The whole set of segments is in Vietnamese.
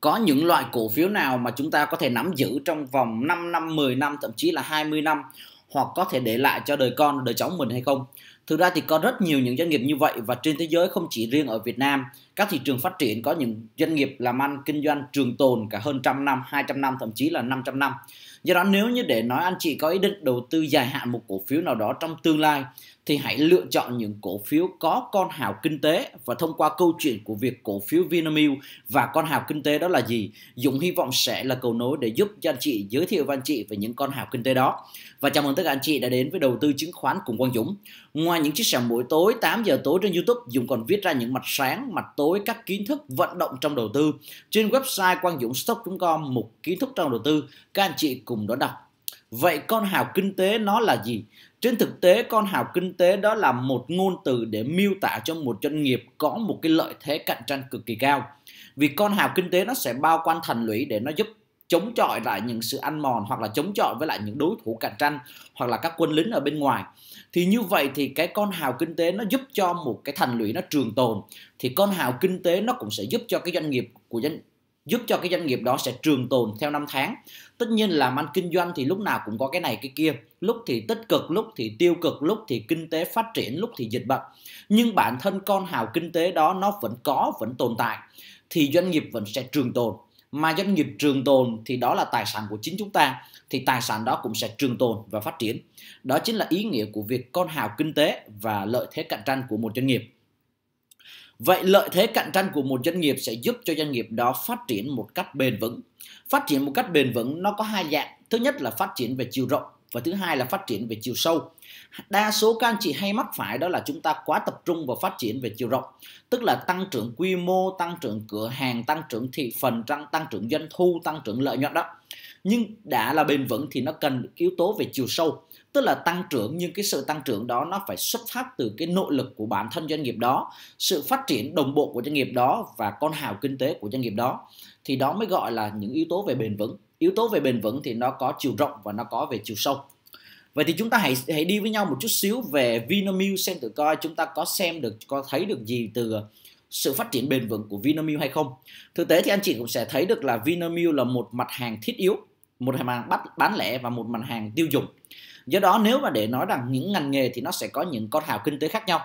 có những loại cổ phiếu nào mà chúng ta có thể nắm giữ trong vòng 5 năm, 10 năm, thậm chí là 20 năm hoặc có thể để lại cho đời con, đời cháu mình hay không. Thực ra thì có rất nhiều những doanh nghiệp như vậy và trên thế giới không chỉ riêng ở Việt Nam, các thị trường phát triển có những doanh nghiệp làm ăn kinh doanh trường tồn cả hơn trăm năm, 200 năm, thậm chí là 500 năm do đó nếu như để nói anh chị có ý định đầu tư dài hạn một cổ phiếu nào đó trong tương lai thì hãy lựa chọn những cổ phiếu có con hào kinh tế và thông qua câu chuyện của việc cổ phiếu Vinamilk và con hào kinh tế đó là gì Dũng hy vọng sẽ là cầu nối để giúp cho anh chị giới thiệu với anh chị về những con hào kinh tế đó và chào mừng tất cả anh chị đã đến với đầu tư chứng khoán cùng Quang Dũng ngoài những chia sẻ buổi tối 8 giờ tối trên YouTube Dũng còn viết ra những mặt sáng mặt tối các kiến thức vận động trong đầu tư trên website quang dũng stock com mục kiến thức trong đầu tư các anh chị cùng đó đọc vậy con hào kinh tế nó là gì trên thực tế con hào kinh tế đó là một ngôn từ để miêu tả cho một doanh nghiệp có một cái lợi thế cạnh tranh cực kỳ cao vì con hào kinh tế nó sẽ bao quan thành lũy để nó giúp chống chọi lại những sự ăn mòn hoặc là chống chọi với lại những đối thủ cạnh tranh hoặc là các quân lính ở bên ngoài thì như vậy thì cái con hào kinh tế nó giúp cho một cái thành lũy nó trường tồn thì con hào kinh tế nó cũng sẽ giúp cho cái doanh nghiệp của doanh giúp cho cái doanh nghiệp đó sẽ trường tồn theo năm tháng tất nhiên làm ăn kinh doanh thì lúc nào cũng có cái này cái kia lúc thì tích cực lúc thì tiêu cực lúc thì kinh tế phát triển lúc thì dịch bệnh nhưng bản thân con hào kinh tế đó nó vẫn có vẫn tồn tại thì doanh nghiệp vẫn sẽ trường tồn mà doanh nghiệp trường tồn thì đó là tài sản của chính chúng ta thì tài sản đó cũng sẽ trường tồn và phát triển đó chính là ý nghĩa của việc con hào kinh tế và lợi thế cạnh tranh của một doanh nghiệp Vậy lợi thế cạnh tranh của một doanh nghiệp sẽ giúp cho doanh nghiệp đó phát triển một cách bền vững. Phát triển một cách bền vững nó có hai dạng. Thứ nhất là phát triển về chiều rộng và thứ hai là phát triển về chiều sâu. Đa số các anh chị hay mắc phải đó là chúng ta quá tập trung vào phát triển về chiều rộng, tức là tăng trưởng quy mô, tăng trưởng cửa hàng, tăng trưởng thị phần, tăng, tăng trưởng doanh thu, tăng trưởng lợi nhuận đó. Nhưng đã là bền vững thì nó cần yếu tố về chiều sâu tức là tăng trưởng nhưng cái sự tăng trưởng đó nó phải xuất phát từ cái nội lực của bản thân doanh nghiệp đó sự phát triển đồng bộ của doanh nghiệp đó và con hào kinh tế của doanh nghiệp đó thì đó mới gọi là những yếu tố về bền vững yếu tố về bền vững thì nó có chiều rộng và nó có về chiều sâu vậy thì chúng ta hãy hãy đi với nhau một chút xíu về Vinamilk xem tự coi chúng ta có xem được có thấy được gì từ sự phát triển bền vững của Vinamilk hay không thực tế thì anh chị cũng sẽ thấy được là Vinamilk là một mặt hàng thiết yếu một hàng bán, bán lẻ và một mặt hàng tiêu dùng do đó nếu mà để nói rằng những ngành nghề thì nó sẽ có những con hào kinh tế khác nhau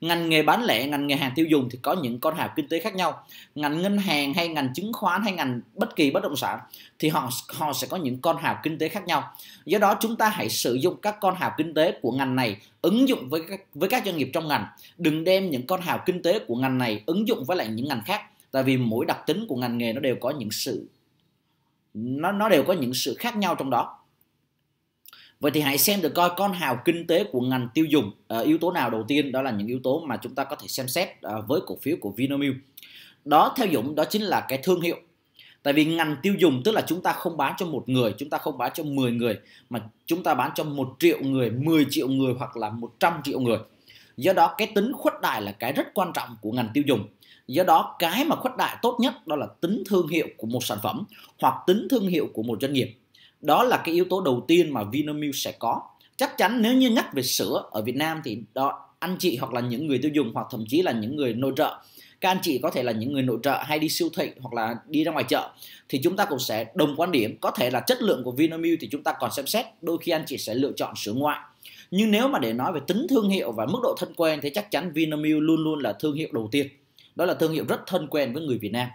ngành nghề bán lẻ ngành nghề hàng tiêu dùng thì có những con hào kinh tế khác nhau ngành ngân hàng hay ngành chứng khoán hay ngành bất kỳ bất động sản thì họ họ sẽ có những con hào kinh tế khác nhau do đó chúng ta hãy sử dụng các con hào kinh tế của ngành này ứng dụng với các, với các doanh nghiệp trong ngành đừng đem những con hào kinh tế của ngành này ứng dụng với lại những ngành khác tại vì mỗi đặc tính của ngành nghề nó đều có những sự nó nó đều có những sự khác nhau trong đó vậy thì hãy xem được coi con hào kinh tế của ngành tiêu dùng à, yếu tố nào đầu tiên đó là những yếu tố mà chúng ta có thể xem xét à, với cổ phiếu của Vinamilk đó theo dũng đó chính là cái thương hiệu tại vì ngành tiêu dùng tức là chúng ta không bán cho một người chúng ta không bán cho 10 người mà chúng ta bán cho một triệu người 10 triệu người hoặc là 100 triệu người do đó cái tính khuếch đại là cái rất quan trọng của ngành tiêu dùng do đó cái mà khuếch đại tốt nhất đó là tính thương hiệu của một sản phẩm hoặc tính thương hiệu của một doanh nghiệp đó là cái yếu tố đầu tiên mà Vinamilk sẽ có chắc chắn nếu như nhắc về sữa ở Việt Nam thì đó anh chị hoặc là những người tiêu dùng hoặc thậm chí là những người nội trợ các anh chị có thể là những người nội trợ hay đi siêu thị hoặc là đi ra ngoài chợ thì chúng ta cũng sẽ đồng quan điểm có thể là chất lượng của Vinamilk thì chúng ta còn xem xét đôi khi anh chị sẽ lựa chọn sữa ngoại nhưng nếu mà để nói về tính thương hiệu và mức độ thân quen thì chắc chắn Vinamilk luôn luôn là thương hiệu đầu tiên đó là thương hiệu rất thân quen với người Việt Nam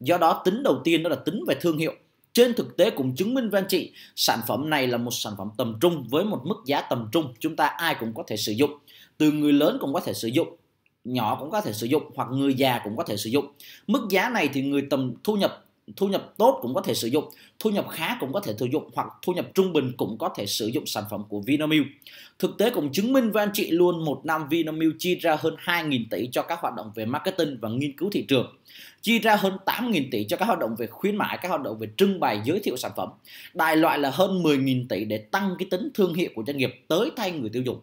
do đó tính đầu tiên đó là tính về thương hiệu trên thực tế cũng chứng minh với anh chị sản phẩm này là một sản phẩm tầm trung với một mức giá tầm trung chúng ta ai cũng có thể sử dụng từ người lớn cũng có thể sử dụng nhỏ cũng có thể sử dụng hoặc người già cũng có thể sử dụng mức giá này thì người tầm thu nhập thu nhập tốt cũng có thể sử dụng thu nhập khá cũng có thể sử dụng hoặc thu nhập trung bình cũng có thể sử dụng sản phẩm của Vinamilk thực tế cũng chứng minh với anh chị luôn một năm Vinamilk chi ra hơn 2.000 tỷ cho các hoạt động về marketing và nghiên cứu thị trường chi ra hơn 8.000 tỷ cho các hoạt động về khuyến mãi các hoạt động về trưng bày giới thiệu sản phẩm đại loại là hơn 10.000 tỷ để tăng cái tính thương hiệu của doanh nghiệp tới tay người tiêu dùng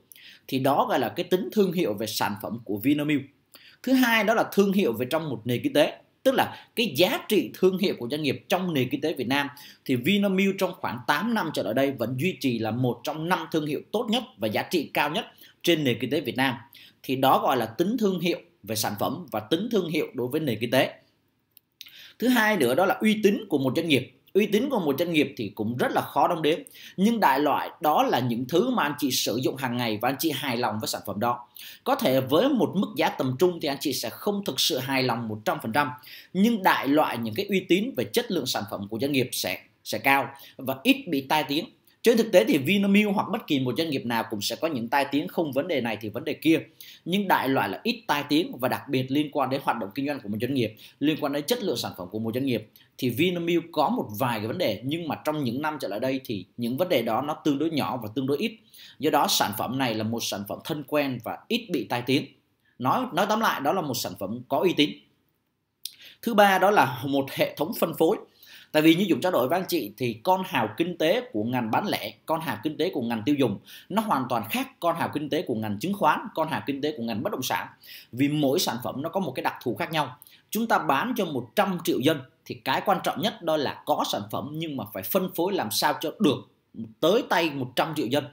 thì đó gọi là cái tính thương hiệu về sản phẩm của Vinamilk thứ hai đó là thương hiệu về trong một nền kinh tế tức là cái giá trị thương hiệu của doanh nghiệp trong nền kinh tế Việt Nam thì Vinamilk trong khoảng 8 năm trở lại đây vẫn duy trì là một trong năm thương hiệu tốt nhất và giá trị cao nhất trên nền kinh tế Việt Nam thì đó gọi là tính thương hiệu về sản phẩm và tính thương hiệu đối với nền kinh tế thứ hai nữa đó là uy tín của một doanh nghiệp uy tín của một doanh nghiệp thì cũng rất là khó đong đếm nhưng đại loại đó là những thứ mà anh chị sử dụng hàng ngày và anh chị hài lòng với sản phẩm đó có thể với một mức giá tầm trung thì anh chị sẽ không thực sự hài lòng 100% nhưng đại loại những cái uy tín về chất lượng sản phẩm của doanh nghiệp sẽ sẽ cao và ít bị tai tiếng trên thực tế thì Vinamilk hoặc bất kỳ một doanh nghiệp nào cũng sẽ có những tai tiếng không vấn đề này thì vấn đề kia nhưng đại loại là ít tai tiếng và đặc biệt liên quan đến hoạt động kinh doanh của một doanh nghiệp liên quan đến chất lượng sản phẩm của một doanh nghiệp thì Vinamilk có một vài cái vấn đề nhưng mà trong những năm trở lại đây thì những vấn đề đó nó tương đối nhỏ và tương đối ít do đó sản phẩm này là một sản phẩm thân quen và ít bị tai tiếng nói nói tóm lại đó là một sản phẩm có uy tín thứ ba đó là một hệ thống phân phối tại vì như dũng trao đổi với anh chị thì con hào kinh tế của ngành bán lẻ con hào kinh tế của ngành tiêu dùng nó hoàn toàn khác con hào kinh tế của ngành chứng khoán con hào kinh tế của ngành bất động sản vì mỗi sản phẩm nó có một cái đặc thù khác nhau chúng ta bán cho 100 triệu dân thì cái quan trọng nhất đó là có sản phẩm nhưng mà phải phân phối làm sao cho được tới tay 100 triệu dân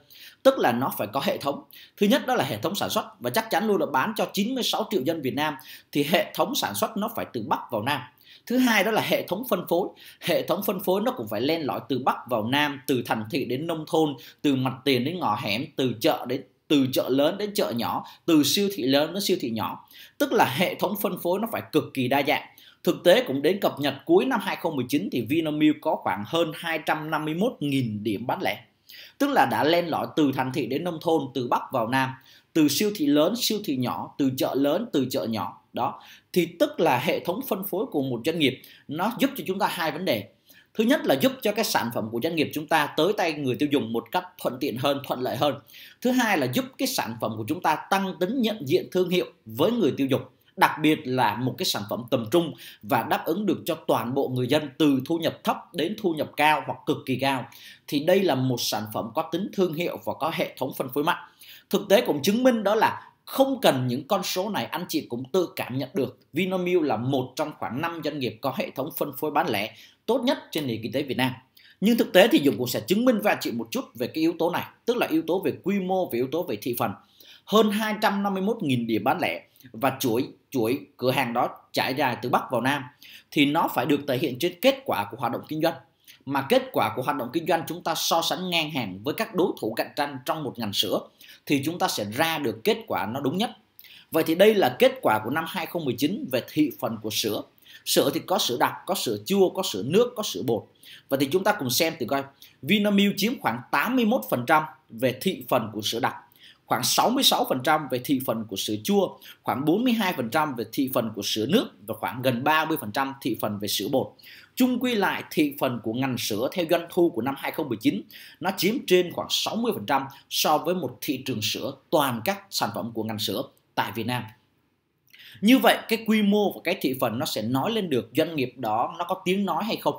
tức là nó phải có hệ thống thứ nhất đó là hệ thống sản xuất và chắc chắn luôn là bán cho 96 triệu dân Việt Nam thì hệ thống sản xuất nó phải từ Bắc vào Nam thứ hai đó là hệ thống phân phối hệ thống phân phối nó cũng phải len lỏi từ bắc vào nam từ thành thị đến nông thôn từ mặt tiền đến ngõ hẻm từ chợ đến từ chợ lớn đến chợ nhỏ từ siêu thị lớn đến siêu thị nhỏ tức là hệ thống phân phối nó phải cực kỳ đa dạng Thực tế cũng đến cập nhật cuối năm 2019 thì Vinamilk có khoảng hơn 251.000 điểm bán lẻ. Tức là đã len lỏi từ thành thị đến nông thôn, từ Bắc vào Nam, từ siêu thị lớn, siêu thị nhỏ, từ chợ lớn, từ chợ nhỏ đó thì tức là hệ thống phân phối của một doanh nghiệp nó giúp cho chúng ta hai vấn đề thứ nhất là giúp cho cái sản phẩm của doanh nghiệp chúng ta tới tay người tiêu dùng một cách thuận tiện hơn thuận lợi hơn thứ hai là giúp cái sản phẩm của chúng ta tăng tính nhận diện thương hiệu với người tiêu dùng đặc biệt là một cái sản phẩm tầm trung và đáp ứng được cho toàn bộ người dân từ thu nhập thấp đến thu nhập cao hoặc cực kỳ cao thì đây là một sản phẩm có tính thương hiệu và có hệ thống phân phối mạnh thực tế cũng chứng minh đó là không cần những con số này anh chị cũng tự cảm nhận được Vinamilk là một trong khoảng 5 doanh nghiệp có hệ thống phân phối bán lẻ tốt nhất trên nền kinh tế Việt Nam. Nhưng thực tế thì Dũng cũng sẽ chứng minh và chị một chút về cái yếu tố này, tức là yếu tố về quy mô và yếu tố về thị phần. Hơn 251.000 điểm bán lẻ và chuỗi chuỗi cửa hàng đó trải dài từ Bắc vào Nam thì nó phải được thể hiện trên kết quả của hoạt động kinh doanh mà kết quả của hoạt động kinh doanh chúng ta so sánh ngang hàng với các đối thủ cạnh tranh trong một ngành sữa thì chúng ta sẽ ra được kết quả nó đúng nhất. Vậy thì đây là kết quả của năm 2019 về thị phần của sữa. Sữa thì có sữa đặc, có sữa chua, có sữa nước, có sữa bột. Và thì chúng ta cùng xem thử coi Vinamilk chiếm khoảng 81% về thị phần của sữa đặc khoảng 66% về thị phần của sữa chua, khoảng 42% về thị phần của sữa nước và khoảng gần 30% thị phần về sữa bột. Chung quy lại thị phần của ngành sữa theo doanh thu của năm 2019 nó chiếm trên khoảng 60% so với một thị trường sữa toàn các sản phẩm của ngành sữa tại Việt Nam. Như vậy cái quy mô và cái thị phần nó sẽ nói lên được doanh nghiệp đó nó có tiếng nói hay không.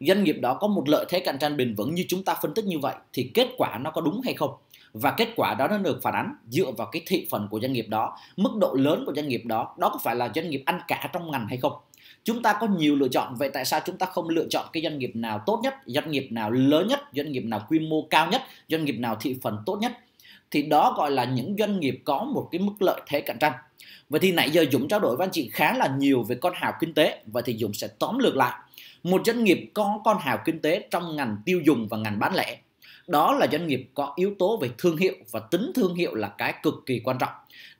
Doanh nghiệp đó có một lợi thế cạnh tranh bền vững như chúng ta phân tích như vậy thì kết quả nó có đúng hay không và kết quả đó nó được phản ánh dựa vào cái thị phần của doanh nghiệp đó mức độ lớn của doanh nghiệp đó đó có phải là doanh nghiệp ăn cả trong ngành hay không chúng ta có nhiều lựa chọn vậy tại sao chúng ta không lựa chọn cái doanh nghiệp nào tốt nhất doanh nghiệp nào lớn nhất doanh nghiệp nào quy mô cao nhất doanh nghiệp nào thị phần tốt nhất thì đó gọi là những doanh nghiệp có một cái mức lợi thế cạnh tranh vậy thì nãy giờ dũng trao đổi với anh chị khá là nhiều về con hào kinh tế vậy thì dũng sẽ tóm lược lại một doanh nghiệp có con hào kinh tế trong ngành tiêu dùng và ngành bán lẻ đó là doanh nghiệp có yếu tố về thương hiệu và tính thương hiệu là cái cực kỳ quan trọng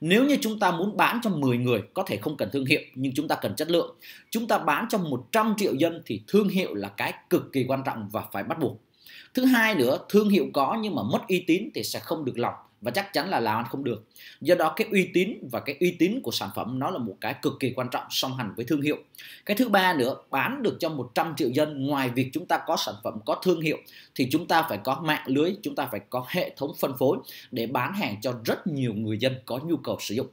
nếu như chúng ta muốn bán cho 10 người có thể không cần thương hiệu nhưng chúng ta cần chất lượng chúng ta bán cho 100 triệu dân thì thương hiệu là cái cực kỳ quan trọng và phải bắt buộc thứ hai nữa thương hiệu có nhưng mà mất uy tín thì sẽ không được lòng và chắc chắn là làm ăn không được do đó cái uy tín và cái uy tín của sản phẩm nó là một cái cực kỳ quan trọng song hành với thương hiệu cái thứ ba nữa bán được cho 100 triệu dân ngoài việc chúng ta có sản phẩm có thương hiệu thì chúng ta phải có mạng lưới chúng ta phải có hệ thống phân phối để bán hàng cho rất nhiều người dân có nhu cầu sử dụng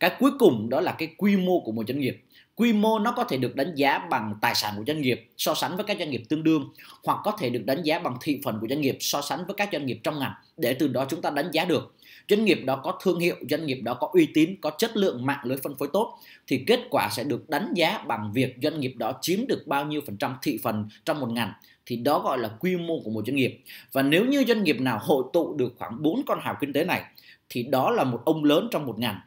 cái cuối cùng đó là cái quy mô của một doanh nghiệp quy mô nó có thể được đánh giá bằng tài sản của doanh nghiệp so sánh với các doanh nghiệp tương đương hoặc có thể được đánh giá bằng thị phần của doanh nghiệp so sánh với các doanh nghiệp trong ngành để từ đó chúng ta đánh giá được doanh nghiệp đó có thương hiệu doanh nghiệp đó có uy tín có chất lượng mạng lưới phân phối tốt thì kết quả sẽ được đánh giá bằng việc doanh nghiệp đó chiếm được bao nhiêu phần trăm thị phần trong một ngành thì đó gọi là quy mô của một doanh nghiệp và nếu như doanh nghiệp nào hội tụ được khoảng 4 con hào kinh tế này thì đó là một ông lớn trong một ngành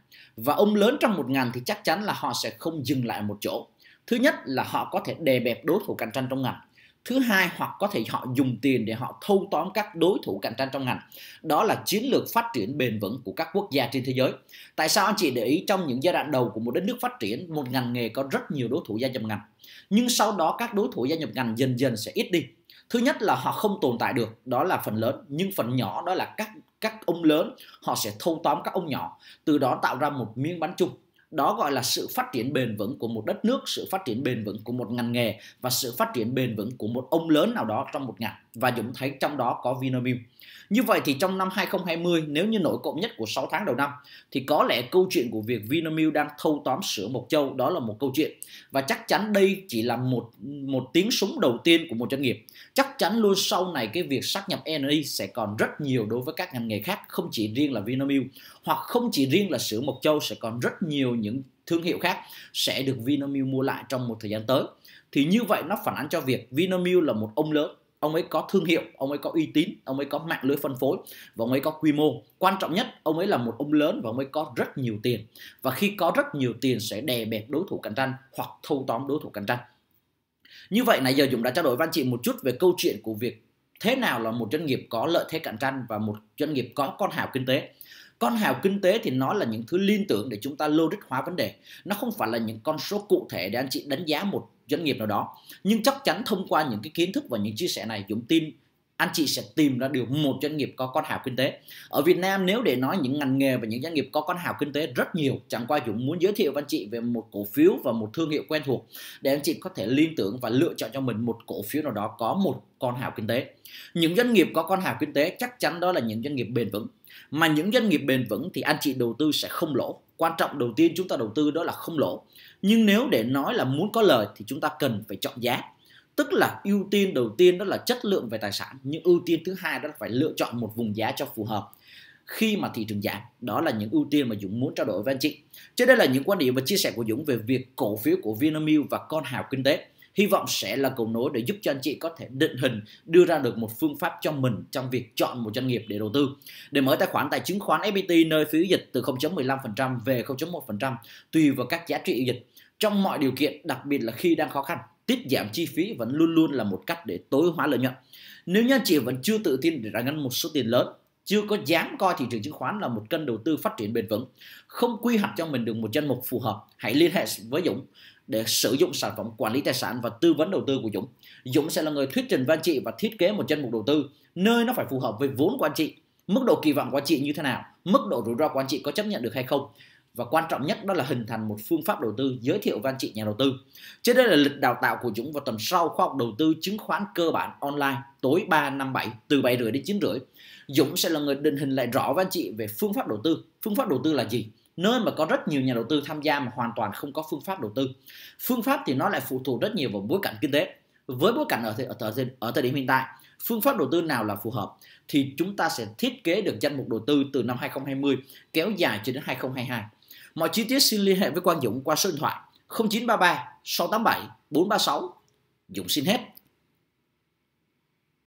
và ông lớn trong một ngành thì chắc chắn là họ sẽ không dừng lại một chỗ thứ nhất là họ có thể đè bẹp đối thủ cạnh tranh trong ngành thứ hai hoặc có thể họ dùng tiền để họ thâu tóm các đối thủ cạnh tranh trong ngành đó là chiến lược phát triển bền vững của các quốc gia trên thế giới tại sao anh chị để ý trong những giai đoạn đầu của một đất nước phát triển một ngành nghề có rất nhiều đối thủ gia nhập ngành nhưng sau đó các đối thủ gia nhập ngành dần dần sẽ ít đi thứ nhất là họ không tồn tại được đó là phần lớn nhưng phần nhỏ đó là các các ông lớn họ sẽ thâu tóm các ông nhỏ từ đó tạo ra một miếng bánh chung đó gọi là sự phát triển bền vững của một đất nước sự phát triển bền vững của một ngành nghề và sự phát triển bền vững của một ông lớn nào đó trong một ngành và Dũng thấy trong đó có Vinamilk. Như vậy thì trong năm 2020 nếu như nổi cộng nhất của 6 tháng đầu năm thì có lẽ câu chuyện của việc Vinamilk đang thâu tóm sữa Mộc Châu đó là một câu chuyện và chắc chắn đây chỉ là một một tiếng súng đầu tiên của một doanh nghiệp. Chắc chắn luôn sau này cái việc sát nhập NI sẽ còn rất nhiều đối với các ngành nghề khác không chỉ riêng là Vinamilk hoặc không chỉ riêng là sữa Mộc Châu sẽ còn rất nhiều những thương hiệu khác sẽ được Vinamilk mua lại trong một thời gian tới. Thì như vậy nó phản ánh cho việc Vinamilk là một ông lớn ông ấy có thương hiệu ông ấy có uy tín ông ấy có mạng lưới phân phối và ông ấy có quy mô quan trọng nhất ông ấy là một ông lớn và ông ấy có rất nhiều tiền và khi có rất nhiều tiền sẽ đè bẹp đối thủ cạnh tranh hoặc thâu tóm đối thủ cạnh tranh như vậy nãy giờ Dũng đã trao đổi với anh chị một chút về câu chuyện của việc thế nào là một doanh nghiệp có lợi thế cạnh tranh và một doanh nghiệp có con hào kinh tế con hào kinh tế thì nó là những thứ liên tưởng để chúng ta logic hóa vấn đề nó không phải là những con số cụ thể để anh chị đánh giá một doanh nghiệp nào đó nhưng chắc chắn thông qua những cái kiến thức và những chia sẻ này dũng tin anh chị sẽ tìm ra được một doanh nghiệp có con hào kinh tế ở Việt Nam nếu để nói những ngành nghề và những doanh nghiệp có con hào kinh tế rất nhiều chẳng qua Dũng muốn giới thiệu với anh chị về một cổ phiếu và một thương hiệu quen thuộc để anh chị có thể liên tưởng và lựa chọn cho mình một cổ phiếu nào đó có một con hào kinh tế những doanh nghiệp có con hào kinh tế chắc chắn đó là những doanh nghiệp bền vững mà những doanh nghiệp bền vững thì anh chị đầu tư sẽ không lỗ quan trọng đầu tiên chúng ta đầu tư đó là không lỗ nhưng nếu để nói là muốn có lời thì chúng ta cần phải chọn giá tức là ưu tiên đầu tiên đó là chất lượng về tài sản nhưng ưu tiên thứ hai đó là phải lựa chọn một vùng giá cho phù hợp khi mà thị trường giảm đó là những ưu tiên mà Dũng muốn trao đổi với anh chị trên đây là những quan điểm và chia sẻ của Dũng về việc cổ phiếu của Vinamilk và con hào kinh tế hy vọng sẽ là cầu nối để giúp cho anh chị có thể định hình đưa ra được một phương pháp cho mình trong việc chọn một doanh nghiệp để đầu tư để mở tài khoản tại chứng khoán FPT nơi phí dịch từ 0.15% về 0.1% tùy vào các giá trị dịch trong mọi điều kiện đặc biệt là khi đang khó khăn tiết giảm chi phí vẫn luôn luôn là một cách để tối hóa lợi nhuận nếu như anh chị vẫn chưa tự tin để ra ngân một số tiền lớn chưa có dám coi thị trường chứng khoán là một kênh đầu tư phát triển bền vững không quy hoạch cho mình được một danh mục phù hợp hãy liên hệ với Dũng để sử dụng sản phẩm quản lý tài sản và tư vấn đầu tư của Dũng Dũng sẽ là người thuyết trình với anh chị và thiết kế một danh mục đầu tư nơi nó phải phù hợp với vốn của anh chị mức độ kỳ vọng của anh chị như thế nào mức độ rủi ro của anh chị có chấp nhận được hay không và quan trọng nhất đó là hình thành một phương pháp đầu tư giới thiệu với anh chị nhà đầu tư. Trên đây là lịch đào tạo của Dũng vào tuần sau khoa học đầu tư chứng khoán cơ bản online tối 3 năm 7 từ 7 rưỡi đến 9 rưỡi. Dũng sẽ là người định hình lại rõ với anh chị về phương pháp đầu tư. Phương pháp đầu tư là gì? nơi mà có rất nhiều nhà đầu tư tham gia mà hoàn toàn không có phương pháp đầu tư. Phương pháp thì nó lại phụ thuộc rất nhiều vào bối cảnh kinh tế. Với bối cảnh ở thời, ở thời, ở thời điểm hiện tại, phương pháp đầu tư nào là phù hợp thì chúng ta sẽ thiết kế được danh mục đầu tư từ năm 2020 kéo dài cho đến 2022. Mọi chi tiết xin liên hệ với Quang Dũng qua số điện thoại 0933 687 436. Dũng xin hết.